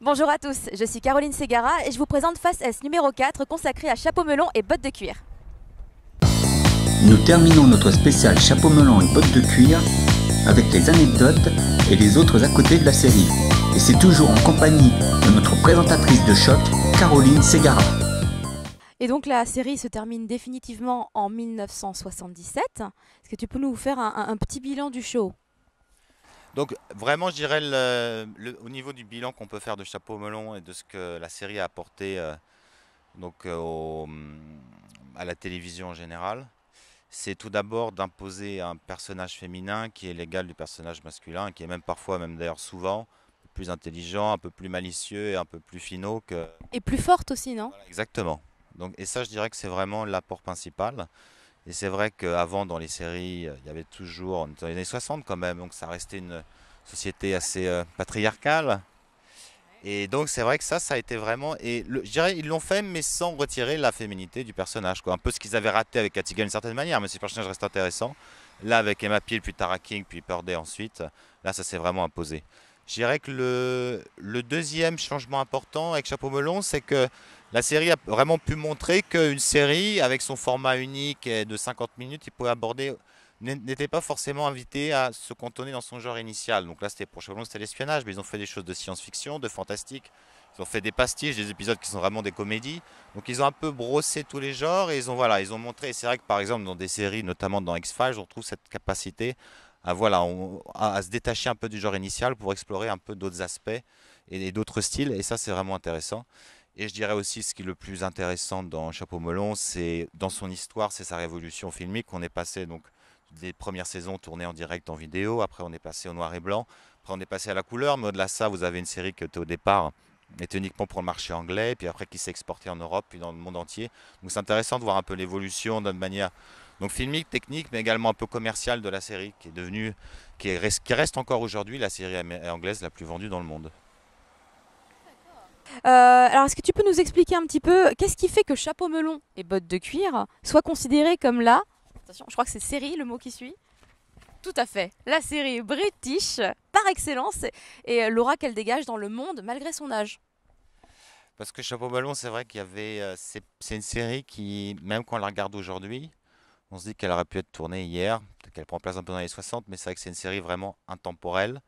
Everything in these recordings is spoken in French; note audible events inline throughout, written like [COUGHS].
Bonjour à tous, je suis Caroline Segara et je vous présente Face S numéro 4 consacré à chapeau melon et bottes de cuir. Nous terminons notre spécial chapeau melon et bottes de cuir avec les anecdotes et les autres à côté de la série. Et c'est toujours en compagnie de notre présentatrice de choc, Caroline Segara. Et donc la série se termine définitivement en 1977. Est-ce que tu peux nous faire un petit bilan du show donc vraiment, je dirais au niveau du bilan qu'on peut faire de Chapeau Melon et de ce que la série a apporté euh, donc, euh, à la télévision en général, c'est tout d'abord d'imposer un personnage féminin qui est l'égal du personnage masculin, qui est même parfois, même d'ailleurs souvent, plus intelligent, un peu plus malicieux et un peu plus finaux que... Et plus forte aussi, non Exactement. Donc, et ça, je dirais que c'est vraiment l'apport principal. Et c'est vrai qu'avant, dans les séries, euh, il y avait toujours, On était dans les années 60 quand même, donc ça restait une société assez euh, patriarcale. Et donc c'est vrai que ça, ça a été vraiment... Et le, je dirais, ils l'ont fait, mais sans retirer la féminité du personnage. Quoi. Un peu ce qu'ils avaient raté avec Katigan d'une certaine manière, mais ce personnage reste intéressant. Là, avec Emma Peel, puis Tara King, puis Purdey ensuite, là, ça s'est vraiment imposé. Je dirais que le, le, deuxième changement important avec Chapeau Melon, c'est que la série a vraiment pu montrer qu'une série, avec son format unique de 50 minutes, il aborder n'était pas forcément invité à se cantonner dans son genre initial. Donc là, c'était pour Sherlock c'était l'espionnage, mais ils ont fait des choses de science-fiction, de fantastique. Ils ont fait des pastiches, des épisodes qui sont vraiment des comédies. Donc ils ont un peu brossé tous les genres et ils ont voilà, ils ont montré. C'est vrai que par exemple dans des séries, notamment dans X-Files, on trouve cette capacité à voilà, à, se détacher un peu du genre initial pour explorer un peu d'autres aspects et d'autres styles. Et ça, c'est vraiment intéressant. Et je dirais aussi ce qui est le plus intéressant dans Chapeau Melon, c'est dans son histoire, c'est sa révolution filmique. On est passé donc des premières saisons tournées en direct en vidéo, après on est passé au noir et blanc, après on est passé à la couleur, mais au-delà de ça, vous avez une série qui était au départ était uniquement pour le marché anglais, puis après qui s'est exportée en Europe, puis dans le monde entier. Donc c'est intéressant de voir un peu l'évolution d'une manière donc filmique, technique, mais également un peu commerciale de la série, qui est devenue, qui reste encore aujourd'hui la série anglaise la plus vendue dans le monde. Euh, alors, est-ce que tu peux nous expliquer un petit peu qu'est-ce qui fait que chapeau melon et bottes de cuir soient considérés comme la. Attention, je crois que c'est série le mot qui suit. Tout à fait, la série british par excellence et l'aura qu'elle dégage dans le monde malgré son âge. Parce que Chapeau Melon, c'est vrai qu'il y avait. Euh, c'est une série qui, même quand on la regarde aujourd'hui, on se dit qu'elle aurait pu être tournée hier, qu'elle prend place un peu dans les 60, mais c'est vrai que c'est une série vraiment intemporelle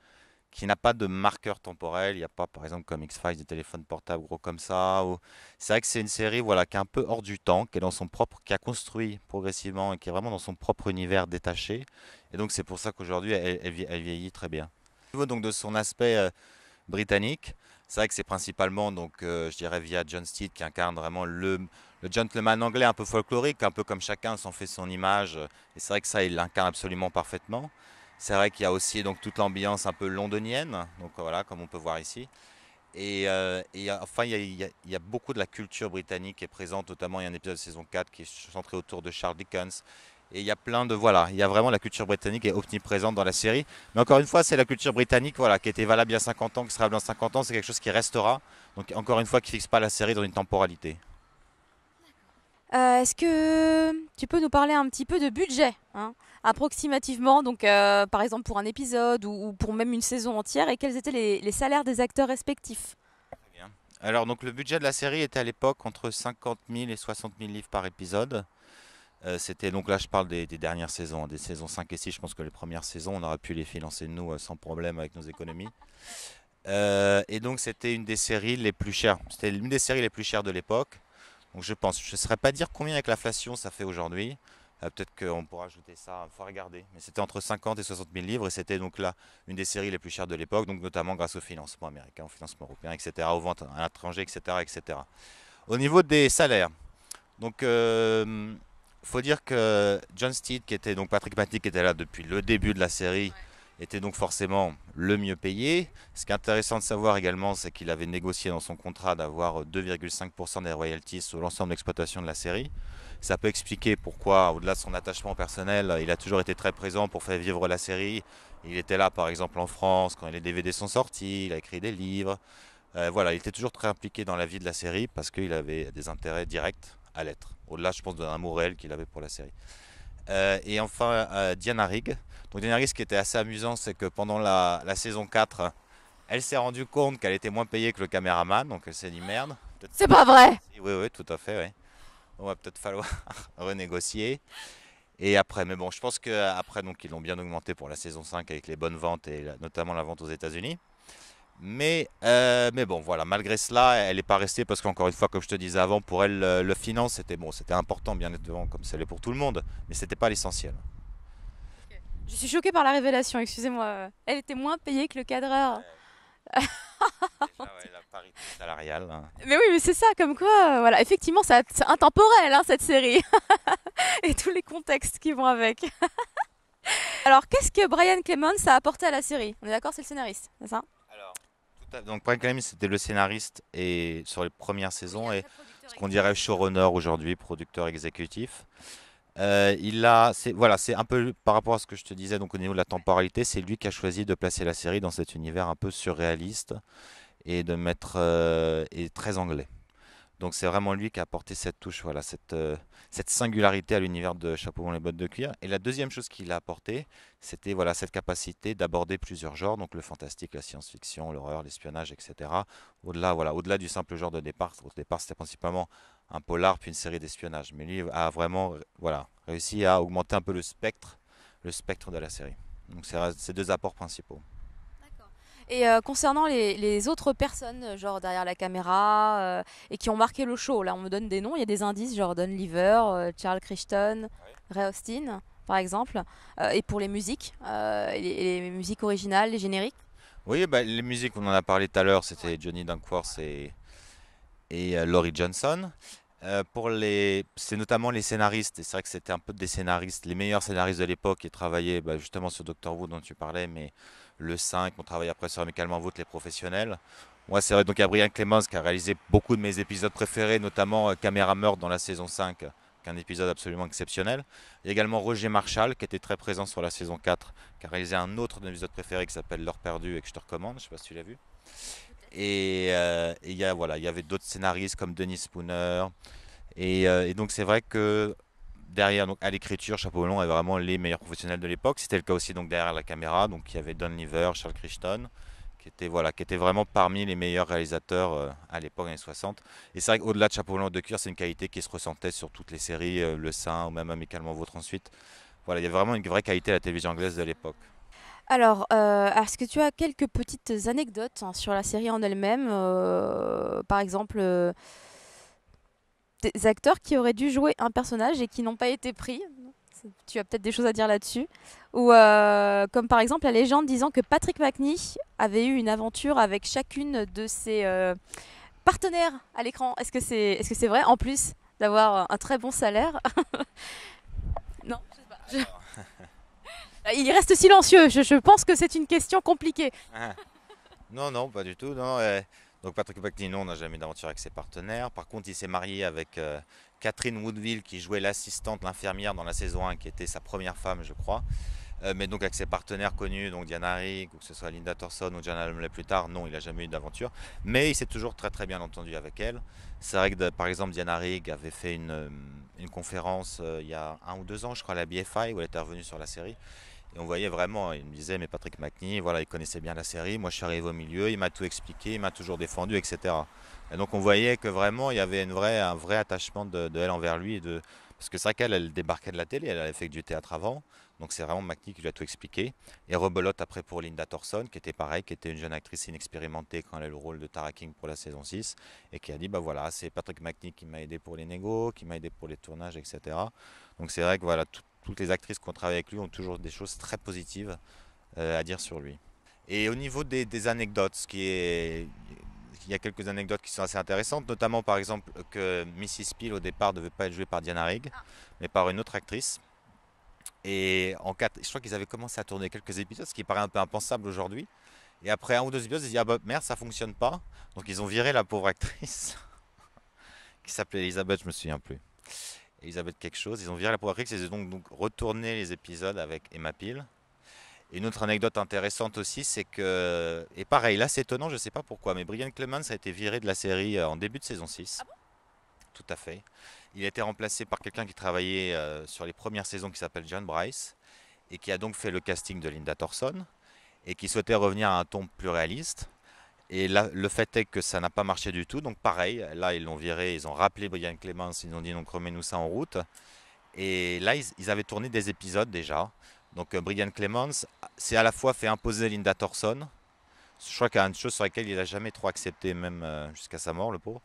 qui n'a pas de marqueur temporel. Il n'y a pas, par exemple, comme X-Files, des téléphones portables gros comme ça. Ou... C'est vrai que c'est une série voilà, qui est un peu hors du temps, qui est dans son propre, qui a construit progressivement et qui est vraiment dans son propre univers détaché. Et donc, c'est pour ça qu'aujourd'hui, elle, vieillit très bien. Au niveau donc, de son aspect euh, britannique, c'est vrai que c'est principalement, donc, euh, je dirais, via John Steed qui incarne vraiment le, le gentleman anglais un peu folklorique, un peu comme chacun s'en fait son image. Et c'est vrai que ça, il l'incarne absolument parfaitement. C'est vrai qu'il y a aussi donc toute l'ambiance un peu londonienne, donc voilà, comme on peut voir ici. Et, euh, enfin, il y, a, beaucoup de la culture britannique qui est présente, notamment il y a un épisode de saison 4 qui est centré autour de Charles Dickens. Et il y a plein de voilà, il y a vraiment la culture britannique qui est omniprésente dans la série. Mais encore une fois, c'est la culture britannique voilà qui était valable il y a 50 ans, qui sera valable dans 50 ans, c'est quelque chose qui restera. Donc encore une fois, qui ne fixe pas la série dans une temporalité. Euh, est-ce que tu peux nous parler un petit peu de budget, hein, approximativement, donc euh, par exemple pour un épisode ou, pour même une saison entière, et quels étaient les, salaires des acteurs respectifs bien. Alors donc le budget de la série était à l'époque entre 50 000 et 60 000 livres par épisode. Euh, c'était donc là je parle des, dernières saisons, des saisons 5 et 6. Je pense que les premières saisons on aurait pu les financer nous sans problème avec nos économies. et donc c'était une des séries les plus chères. C'était l'une des séries les plus chères de l'époque. Donc je pense, je ne saurais pas dire combien avec l'inflation ça fait aujourd'hui. Euh, peut-être qu'on pourra ajouter ça, il faut regarder. Mais c'était entre 50 et 60 000 livres et c'était donc là une des séries les plus chères de l'époque, donc notamment grâce au financement américain, au financement européen, etc., aux ventes à l'étranger, etc., etc. Au niveau des salaires, donc euh, faut dire que John Steed, qui était donc Patrick Matic, qui était là depuis le début de la série, était donc forcément le mieux payé. Ce qui est intéressant de savoir également, c'est qu'il avait négocié dans son contrat d'avoir 2,5% euh, des royalties sur l'ensemble l'exploitation de la série. Ça peut expliquer pourquoi, au-delà de son attachement personnel, euh, il a toujours été très présent pour faire vivre la série. Il était là, par exemple, en France quand les DVD sont sortis, il a écrit des livres. Euh, voilà, il était toujours très impliqué dans la vie de la série parce qu'il avait des intérêts directs à l'être. Au-delà, je pense, d'un amour réel qu'il avait pour la série. et enfin, Diana Rigg, donc dernier ce qui était assez amusant, c'est que pendant la, saison 4, elle s'est rendue compte qu'elle était moins payée que le caméraman, donc elle s'est dit merde. C'est pas vrai Oui, oui, tout à fait, oui. On va peut-être falloir [LAUGHS] renégocier. Et après, mais bon, je pense qu'après, donc, ils l'ont bien augmenté pour la saison 5 avec les bonnes ventes et notamment la vente aux États-Unis. Mais, euh, mais bon, voilà, malgré cela, elle n'est pas restée parce qu'encore une fois, comme je te disais avant, pour elle, le, finance, c'était bon, c'était important, bien évidemment, comme ça l'est pour tout le monde, mais ce n'était pas l'essentiel. Je suis choquée par la révélation, excusez-moi. Elle était moins payée que le cadreur. ouais, [LAUGHS] la parité salariale. Hein. Mais oui, mais c'est ça, comme quoi, euh, voilà, effectivement, c'est intemporel hein, cette série [LAUGHS] et tous les contextes qui vont avec. [LAUGHS] Alors, qu'est-ce que Brian Clemens a apporté à la série On est d'accord, c'est le scénariste, c'est ça Alors, donc Brian Clemens c'était le scénariste et sur les premières saisons et ce qu'on dirait showrunner aujourd'hui, producteur exécutif. Euh, il a, c'est, voilà, c'est un peu par rapport à ce que je te disais donc au niveau de la temporalité, c'est lui qui a choisi de placer la série dans cet univers un peu surréaliste et de mettre euh, et très anglais. Donc c'est vraiment lui qui a apporté cette touche, voilà, cette, euh, singularité à l'univers de Chapeau dans les bottes de cuir. Et la deuxième chose qu'il a apporté, c'était voilà cette capacité d'aborder plusieurs genres, donc le fantastique, la science-fiction, l'horreur, l'espionnage, etc. Au-delà, voilà, au-delà du simple genre de départ. Au départ, c'était principalement un polar puis une série d'espionnage. Mais lui a vraiment voilà, réussi à augmenter un peu le spectre, le spectre de la série. Donc c'est ces deux apports principaux. Et euh, concernant les, autres personnes, euh, genre derrière la caméra, euh, et qui ont marqué le show, là on me donne des noms, il y a des indices, genre Don Lever, Charles Crichton, Ray Austin, par exemple. et pour les musiques, les, musiques originales, les génériques Oui, bah, les musiques, on en a parlé tout à l'heure, c'était Johnny Dunkworth et et euh, Laurie Johnson. Euh, pour les, c'est notamment les scénaristes. Et c'est vrai que c'était un peu des scénaristes, les meilleurs scénaristes de l'époque qui travaillaient bah, justement sur Doctor Who dont tu parlais, mais le 5, on travaille après sur Amicalement Vote, les professionnels. Moi, c'est vrai, donc il clémence qui a réalisé beaucoup de mes épisodes préférés, notamment euh, Caméra meurtre dans la saison 5, qu'un épisode absolument exceptionnel. Il y a également Roger Marshall qui était très présent sur la saison 4, qui a réalisé un autre de mes épisodes préférés qui s'appelle L'heure perdue et que je te recommande, je sais pas si tu l'as vu. Et euh, il y, avait d'autres scénaristes comme Denis Spooner. Euh, et, donc c'est vrai que derrière, à l'écriture, Chapeau Long avait vraiment les meilleurs professionnels de l'époque. C'était le cas aussi donc derrière la caméra. Donc il y avait Don liver, Charles Crichton, qui était voilà, qui était vraiment parmi les meilleurs réalisateurs euh, à l'époque années 60. Et c'est vrai qu'au-delà de Chapeau Long de cuir, c'est une qualité qui se ressentait sur toutes les séries, Le saint ou même Amicalement Votre ensuite. Voilà, il y a vraiment une vraie qualité à la télévision anglaise de l'époque. Alors, euh, est-ce que tu as quelques petites anecdotes hein, sur la série en elle-même euh, Par exemple, euh, des acteurs qui auraient dû jouer un personnage et qui n'ont pas été pris tu as peut-être des choses à dire là-dessus. Ou comme par exemple la légende disant que Patrick McNee avait eu une aventure avec chacune de ses partenaires à l'écran. Est-ce que c'est vrai en plus d'avoir un très bon salaire [LAUGHS] Non, [LAUGHS] Euh, il reste silencieux, je, pense que c'est une question compliquée. Ah. Non, non, pas du tout. Non. Donc Patrick non, on n'a jamais d'aventure avec ses partenaires. Par contre, il s'est marié avec euh, Catherine Woodville, qui jouait l'assistante, l'infirmière dans la saison 1, qui était sa première femme, je crois. Euh, mais donc avec ses partenaires connus, donc Diana Rigg, ou que ce soit Linda Thorson ou Jana Lumley plus tard, non, il n'a jamais eu d'aventure. Mais il s'est toujours très très bien entendu avec elle. C'est vrai que par exemple Diana Rigg avait fait une, une conférence il y a un ou deux ans, je crois, à la BFI, où elle était revenue sur la série. Et on voyait vraiment, il me disait, mais Patrick McNee, voilà, il connaissait bien la série, moi je suis arrivé au milieu, il m'a tout expliqué, il m'a toujours défendu, etc. Et donc on voyait que vraiment, il y avait une vraie, un vrai attachement de, elle envers lui. Et de... Parce que qu'elle, elle débarquait de la télé, elle avait fait du théâtre avant, donc c'est vraiment McNee qui lui a tout expliqué. Et rebelote après pour Linda Thorson, qui était pareil, qui était une jeune actrice inexpérimentée quand elle a eu le rôle de Tara King pour la saison 6, et qui a dit, bah voilà, c'est Patrick McNee qui m'a aidé pour les négos, qui m'a aidé pour les tournages, etc. Donc c'est vrai que voilà, tout, toutes les actrices qui ont travaillé avec lui ont toujours des choses très positives euh, à dire sur lui. Et au niveau des, anecdotes, il y a quelques anecdotes qui sont assez intéressantes, notamment par exemple que Mrs. Peel au départ ne devait pas être jouée par Diana Rigg, ah. mais par une autre actrice. Et en quatre, je crois qu'ils avaient commencé à tourner quelques épisodes, ce qui paraît un peu impensable aujourd'hui. Et après un ou deux épisodes, ils se disent ah bah merde, ça fonctionne pas. Donc ils ont viré la pauvre actrice [LAUGHS] qui s'appelait Elisabeth, je me souviens plus. Elisabeth quelque chose. Ils ont viré la Power et ils ont donc, retourné les épisodes avec Emma Peel. Et une autre anecdote intéressante aussi, c'est que, et pareil, là c'est étonnant, je ne sais pas pourquoi, mais Brian Clemens a été viré de la série euh, en début de saison 6. Ah bon Tout à fait. Il a été remplacé par quelqu'un qui travaillait euh, sur les premières saisons qui s'appelle John Bryce, et qui a donc fait le casting de Linda Thorson, et qui souhaitait revenir à un ton plus réaliste. Et là, le fait est que ça n'a pas marché du tout. Donc pareil, là, ils l'ont viré, ils ont rappelé Brian Clemens, ils ont dit donc remets-nous ça en route. Et là, ils, avaient tourné des épisodes déjà. Donc euh, Brian Clemens s'est à la fois fait imposer Linda Thorson, je crois qu'il y a une chose sur laquelle il n'a jamais trop accepté, même euh, jusqu'à sa mort, le pauvre.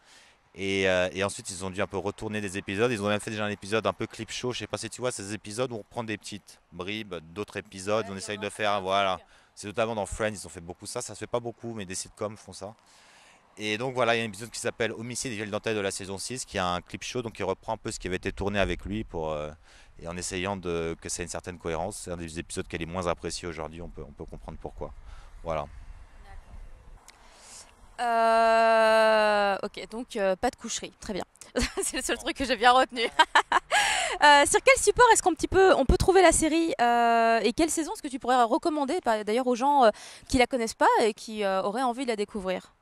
Euh, et, ensuite, ils ont dû un peu retourner des épisodes. Ils ont même fait déjà un épisode un peu clip show. Je ne sais pas si tu vois ces épisodes où on prend des petites bribes d'autres épisodes. on essaye de faire, voilà. Hein. C'est notamment dans Friends, ils ont fait beaucoup ça. Ça se fait pas beaucoup, mais des sitcoms font ça. Et donc voilà, il y a un épisode qui s'appelle Homicide et vieilles de la saison 6, qui a un clip show, donc il reprend un peu ce qui avait été tourné avec lui pour, euh, et en essayant de, que ça ait une certaine cohérence. C'est un des épisodes qu'elle est moins appréciée aujourd'hui, on peut, on peut comprendre pourquoi. Voilà. Euh, ok, donc euh, pas de coucherie, très bien. [LAUGHS] c'est le seul truc que j'ai bien retenu. Euh, sur quel support est-ce qu'on peut, on peut trouver la série euh, et quelle saison est-ce que tu pourrais recommander d'ailleurs aux gens qui euh, qui la connaissent pas et qui auraient envie de la découvrir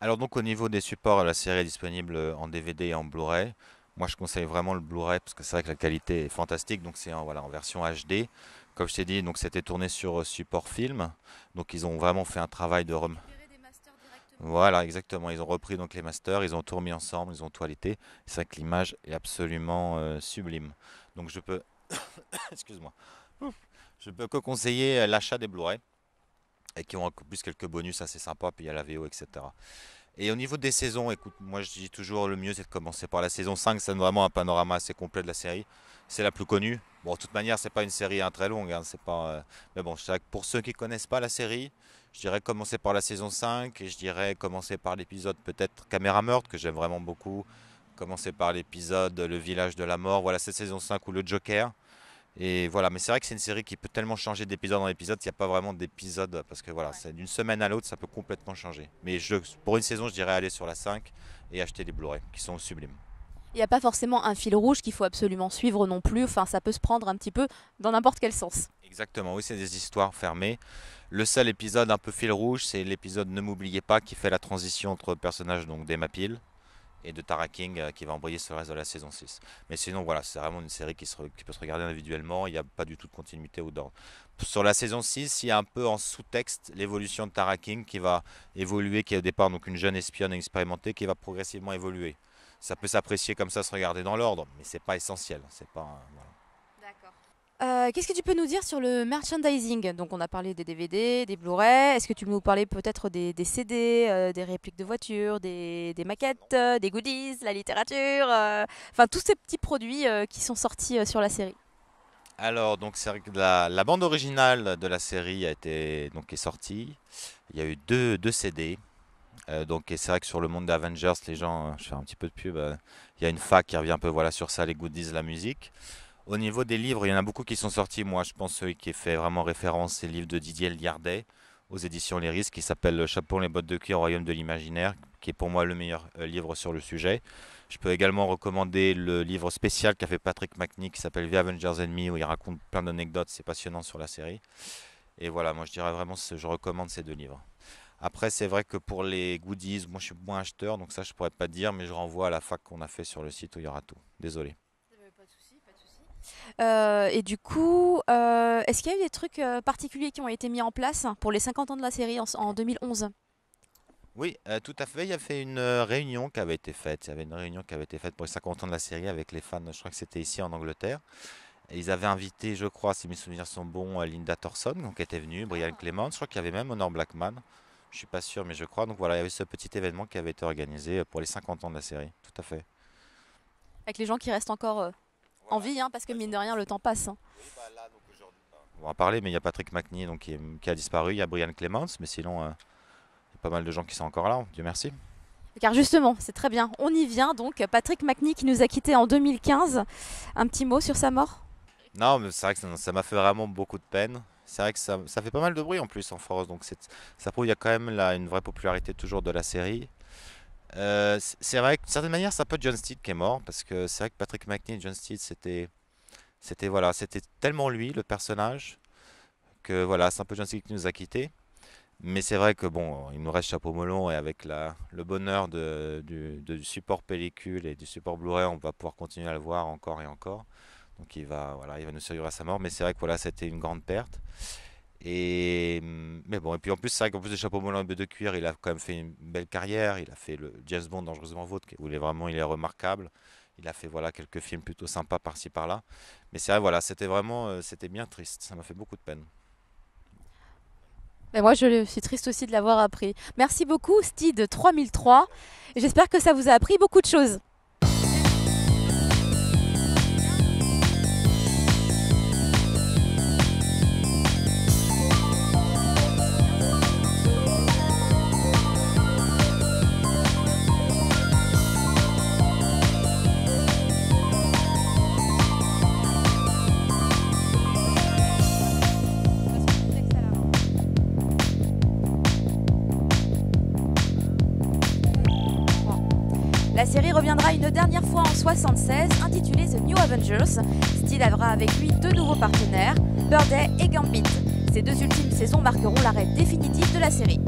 Alors donc au niveau des supports, la série est disponible en DVD et en Blu-ray. Moi je conseille vraiment le Blu-ray parce que c'est vrai que la qualité est fantastique, donc c'est en, voilà, en version HD. Comme je t'ai dit, donc c'était tourné sur support film, donc ils ont vraiment fait un travail de rem voilà, exactement. Ils ont repris donc les masters, ils ont tout remis ensemble, ils ont toiletté C'est vrai que l'image est absolument euh, sublime. Donc je peux, [COUGHS] excuse-moi, je peux que conseiller euh, l'achat des Blu-ray et qui ont en plus quelques bonus assez sympas. Puis il y a la VO, etc. Et au niveau des saisons, écoute, moi je dis toujours le mieux c'est de commencer par la saison 5, C'est vraiment un panorama assez complet de la série. C'est la plus connue. Bon, de toute manière, c'est pas une série hein, très longue, hein, c'est pas. Euh, mais bon, pour ceux qui connaissent pas la série, je dirais commencer par la saison 5, et je dirais commencer par l'épisode peut-être Caméra Meurtre, que j'aime vraiment beaucoup. Commencer par l'épisode Le Village de la Mort, voilà cette saison 5 ou le Joker. Et voilà, mais c'est vrai que c'est une série qui peut tellement changer d'épisode en épisode, il n'y a pas vraiment d'épisode, parce que voilà, c'est d'une semaine à l'autre, ça peut complètement changer. Mais je, pour une saison, je dirais aller sur la 5 et acheter les Blu-ray, qui sont sublimes. Il n'y a pas forcément un fil rouge qu'il faut absolument suivre non plus, enfin ça peut se prendre un petit peu dans n'importe quel sens. Exactement, oui, c'est des histoires fermées. Le seul épisode un peu fil rouge, c'est l'épisode Ne m'oubliez pas qui fait la transition entre personnages donc d'Emma Peel et de Tara King euh, qui va embrayer sur le reste de la saison 6. Mais sinon, voilà, c'est vraiment une série qui, peut se regarder individuellement, il n'y a pas du tout de continuité ou d'ordre. Sur la saison 6, il y a un peu en sous-texte l'évolution de Tara King qui va évoluer, qui est au départ donc une jeune espionne expérimentée qui va progressivement évoluer. Ça peut s'apprécier comme ça, se regarder dans l'ordre, mais c'est pas essentiel. C'est pas. Euh, qu'est-ce que tu peux nous dire sur le merchandising Donc on a parlé des DVD, des Blu-ray. Est-ce que tu peux nous parler peut-être des, CD, euh, des répliques de voitures, des, maquettes, euh, des goodies, la littérature Enfin tous ces petits produits qui sont sortis sur la série. Alors donc la, la, bande originale de la série a été donc est sortie. Il y a eu deux, deux CD. donc, et c'est vrai que sur le monde des Avengers, les gens, je fais un petit peu de pub, il y a une fac qui revient un peu voilà, sur ça, les goodies, la musique. Au niveau des livres, il y en a beaucoup qui sont sortis. Moi, je pense celui qui fait vraiment référence, c'est le livre de Didier Liardet aux éditions Les Risques qui s'appelle Chapeau, les bottes de cuir royaume de l'imaginaire, qui est pour moi le meilleur euh, livre sur le sujet. Je peux également recommander le livre spécial qu'a fait Patrick McNee qui s'appelle The Avengers Enemy, où il raconte plein d'anecdotes, c'est passionnant sur la série. Et voilà, moi je dirais vraiment, je recommande ces deux livres. Après, c'est vrai que pour les goodies, moi je suis moins acheteur, donc ça je pourrais pas dire, mais je renvoie à la fac qu'on a fait sur le site où il y aura tout. Désolé. Euh, et du coup, euh, est-ce qu'il y a eu des trucs euh, particuliers qui ont été mis en place pour les 50 ans de la série en, 2011 oui, tout à fait. Il y avait une réunion qui avait été faite. Il y avait une réunion qui avait été faite pour les 50 ans de la série avec les fans. Je crois que c'était ici en Angleterre. Et ils avaient invité, je crois, si mes souvenirs sont bons, Linda Thorson, qui était venue, Brian ah. Clement. Je crois qu'il y avait même Honor Blackman. Je suis pas sûr, mais je crois. Donc voilà, il y avait ce petit événement qui avait été organisé pour les 50 ans de la série. Tout à fait. Avec les gens qui restent encore envie, hein, parce que mine de rien, le temps passe. Hein. Bah bah, on va parler, mais il y a Patrick McNee donc, qui, a disparu, il y a Brian Clements, mais sinon, euh, il y a pas mal de gens qui sont encore là, Dieu merci. Car justement, c'est très bien, on y vient donc. Patrick McNee qui nous a quittés en 2015, un petit mot sur sa mort Non, mais c'est vrai que ça m'a fait vraiment beaucoup de peine. C'est vrai que ça, fait pas mal de bruit en plus en France, donc ça prouve qu'il y a quand même une vraie popularité toujours de la série. Euh, c'est vrai que d'une certaine manière, c'est un peu John Steed qui est mort, parce que c'est vrai que Patrick McNeil John Steed, c'était, c'était voilà, c'était tellement lui le personnage que voilà, c'est un peu John Steed qui nous a quittés. Mais c'est vrai que bon, il nous reste Chapeau Melon et avec la, le bonheur du, support pellicule et du support Blu-ray, on va pouvoir continuer à le voir encore et encore. Donc il va, voilà, il va nous survivre à sa mort. Mais c'est vrai que voilà, c'était une grande perte. Et, mm, bon, et puis en plus, c'est vrai qu'en plus de Chapeau Melon et de Cuir, il a quand même fait une belle carrière. Il a fait le James Bond Dangereusement Vôtre, où il est vraiment il est remarquable. Il a fait voilà quelques films plutôt sympas par-ci par-là. Mais c'est vrai, voilà, c'était vraiment euh, c'était bien triste. Ça m'a fait beaucoup de peine. Mais moi, je suis triste aussi de l'avoir appris. Merci beaucoup, Steed 3003. J'espère que ça vous a appris beaucoup de choses. 76 intitulé The New Avengers. Steele avra avec lui deux nouveaux partenaires, Birdie et Gambit. Ces deux ultimes saisons marqueront l'arrêt définitif de la série.